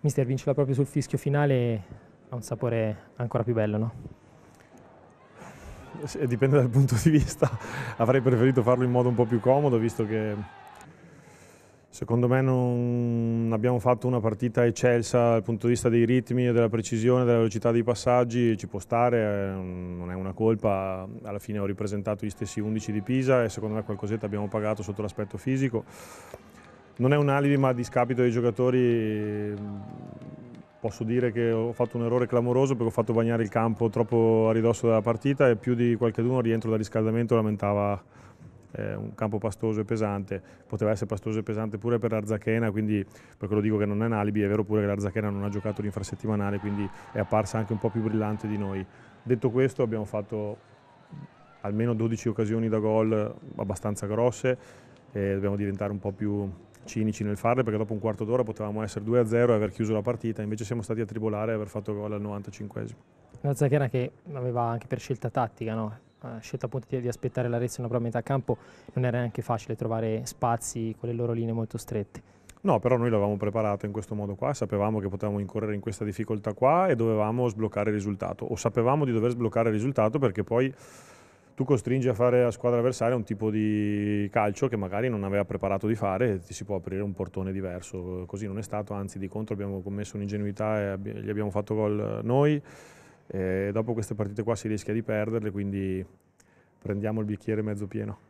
mister vinceva proprio sul fischio finale ha un sapore ancora più bello, no? Dipende dal punto di vista, avrei preferito farlo in modo un po' più comodo visto che secondo me non abbiamo fatto una partita eccelsa dal punto di vista dei ritmi, della precisione, della velocità dei passaggi, ci può stare, eh, non è una colpa, alla fine ho ripresentato gli stessi 11 di Pisa e secondo me qualcosetta abbiamo pagato sotto l'aspetto fisico non è un alibi ma a discapito dei giocatori posso dire che ho fatto un errore clamoroso perché ho fatto bagnare il campo troppo a ridosso della partita e più di qualcheduno rientro dal riscaldamento lamentava eh, un campo pastoso e pesante, poteva essere pastoso e pesante pure per l'Arzachena, quindi per quello dico che non è un alibi, è vero pure che l'Arzachena non ha giocato l'infrasettimanale, quindi è apparsa anche un po' più brillante di noi. Detto questo abbiamo fatto almeno 12 occasioni da gol abbastanza grosse, e dobbiamo diventare un po' più cinici nel farle perché dopo un quarto d'ora potevamo essere 2-0 e aver chiuso la partita, invece siamo stati a tribolare e aver fatto gol al 95esimo. Una Zaghera che aveva anche per scelta tattica, no? Eh, scelta appunto di aspettare la Rezio una prova metà campo, non era neanche facile trovare spazi con le loro linee molto strette. No, però noi l'avevamo preparato in questo modo qua, sapevamo che potevamo incorrere in questa difficoltà qua e dovevamo sbloccare il risultato, o sapevamo di dover sbloccare il risultato perché poi tu costringi a fare a squadra avversaria un tipo di calcio che magari non aveva preparato di fare e ti si può aprire un portone diverso. Così non è stato, anzi di contro abbiamo commesso un'ingenuità e gli abbiamo fatto gol eh, noi. E dopo queste partite qua si rischia di perderle, quindi prendiamo il bicchiere mezzo pieno.